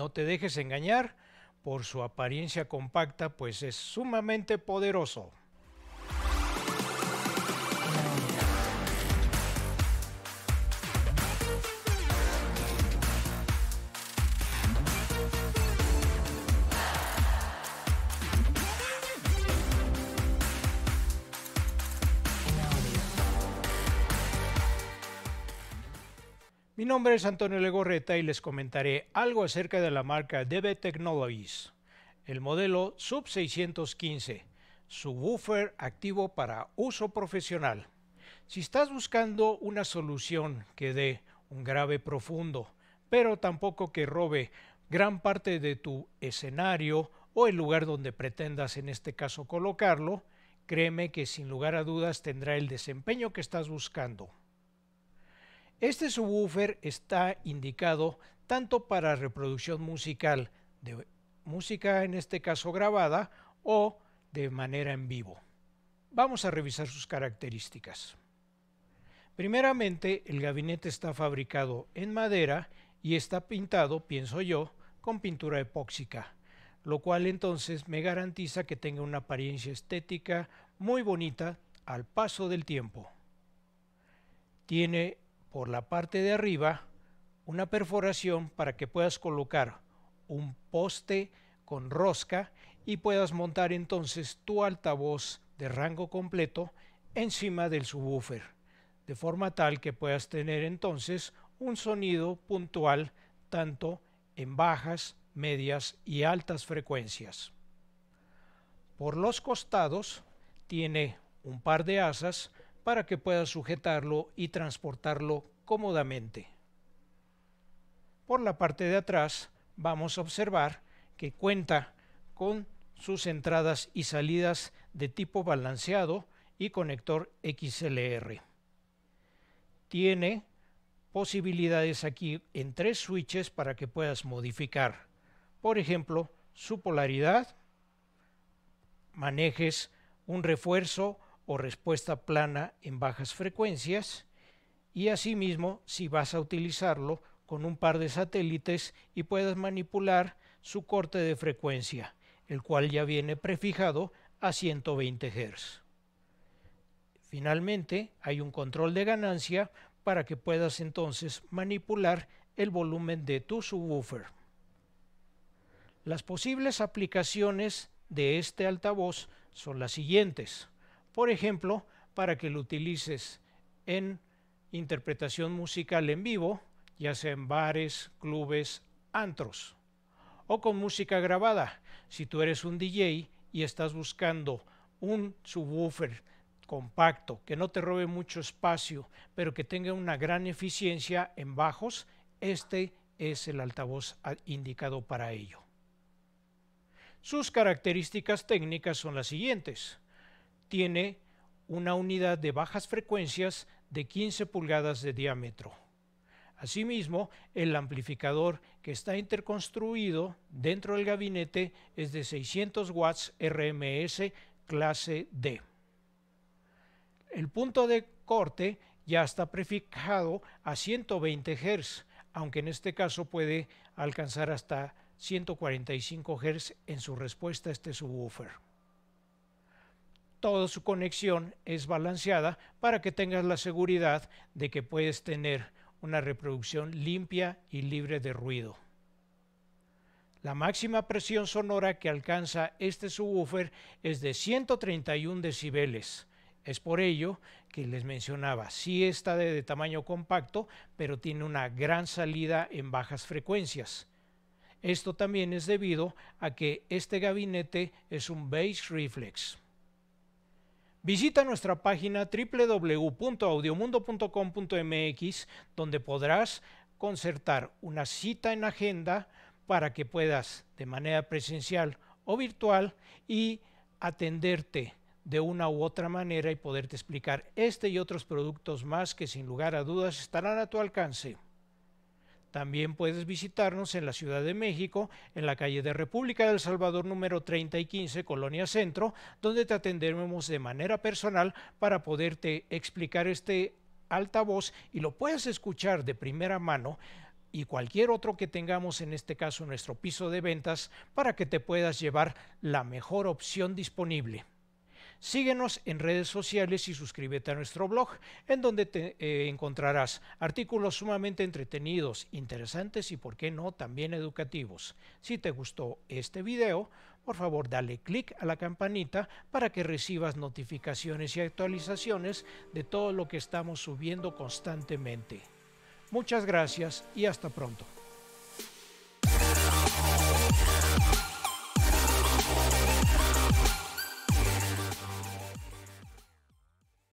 No te dejes engañar por su apariencia compacta, pues es sumamente poderoso. Mi nombre es Antonio Legorreta y les comentaré algo acerca de la marca DB Technologies, el modelo Sub 615, subwoofer activo para uso profesional. Si estás buscando una solución que dé un grave profundo, pero tampoco que robe gran parte de tu escenario o el lugar donde pretendas en este caso colocarlo, créeme que sin lugar a dudas tendrá el desempeño que estás buscando. Este subwoofer está indicado tanto para reproducción musical, de música en este caso grabada o de manera en vivo. Vamos a revisar sus características. Primeramente, el gabinete está fabricado en madera y está pintado, pienso yo, con pintura epóxica, lo cual entonces me garantiza que tenga una apariencia estética muy bonita al paso del tiempo. Tiene por la parte de arriba una perforación para que puedas colocar un poste con rosca y puedas montar entonces tu altavoz de rango completo encima del subwoofer, de forma tal que puedas tener entonces un sonido puntual tanto en bajas, medias y altas frecuencias. Por los costados tiene un par de asas para que puedas sujetarlo y transportarlo cómodamente. Por la parte de atrás vamos a observar que cuenta con sus entradas y salidas de tipo balanceado y conector XLR. Tiene posibilidades aquí en tres switches para que puedas modificar. Por ejemplo, su polaridad, manejes un refuerzo o respuesta plana en bajas frecuencias y asimismo si vas a utilizarlo con un par de satélites y puedas manipular su corte de frecuencia, el cual ya viene prefijado a 120 Hz. Finalmente, hay un control de ganancia para que puedas entonces manipular el volumen de tu subwoofer. Las posibles aplicaciones de este altavoz son las siguientes por ejemplo, para que lo utilices en interpretación musical en vivo, ya sea en bares, clubes, antros, o con música grabada, si tú eres un DJ y estás buscando un subwoofer compacto, que no te robe mucho espacio, pero que tenga una gran eficiencia en bajos, este es el altavoz indicado para ello. Sus características técnicas son las siguientes tiene una unidad de bajas frecuencias de 15 pulgadas de diámetro. Asimismo, el amplificador que está interconstruido dentro del gabinete es de 600 watts RMS clase D. El punto de corte ya está prefijado a 120 Hz, aunque en este caso puede alcanzar hasta 145 Hz en su respuesta a este subwoofer toda su conexión es balanceada para que tengas la seguridad de que puedes tener una reproducción limpia y libre de ruido. La máxima presión sonora que alcanza este subwoofer es de 131 decibeles. Es por ello que les mencionaba, sí está de, de tamaño compacto, pero tiene una gran salida en bajas frecuencias. Esto también es debido a que este gabinete es un bass reflex. Visita nuestra página www.audiomundo.com.mx donde podrás concertar una cita en agenda para que puedas de manera presencial o virtual y atenderte de una u otra manera y poderte explicar este y otros productos más que sin lugar a dudas estarán a tu alcance. También puedes visitarnos en la Ciudad de México, en la calle de República del Salvador número 35 y 15, Colonia Centro, donde te atenderemos de manera personal para poderte explicar este altavoz y lo puedas escuchar de primera mano y cualquier otro que tengamos, en este caso nuestro piso de ventas, para que te puedas llevar la mejor opción disponible. Síguenos en redes sociales y suscríbete a nuestro blog, en donde te, eh, encontrarás artículos sumamente entretenidos, interesantes y, por qué no, también educativos. Si te gustó este video, por favor dale clic a la campanita para que recibas notificaciones y actualizaciones de todo lo que estamos subiendo constantemente. Muchas gracias y hasta pronto.